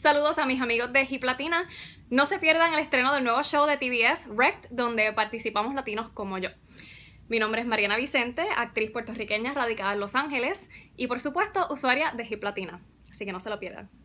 Saludos a mis amigos de Platina. No se pierdan el estreno del nuevo show de TBS, Rect, donde participamos latinos como yo. Mi nombre es Mariana Vicente, actriz puertorriqueña radicada en Los Ángeles y por supuesto usuaria de Platina. Así que no se lo pierdan.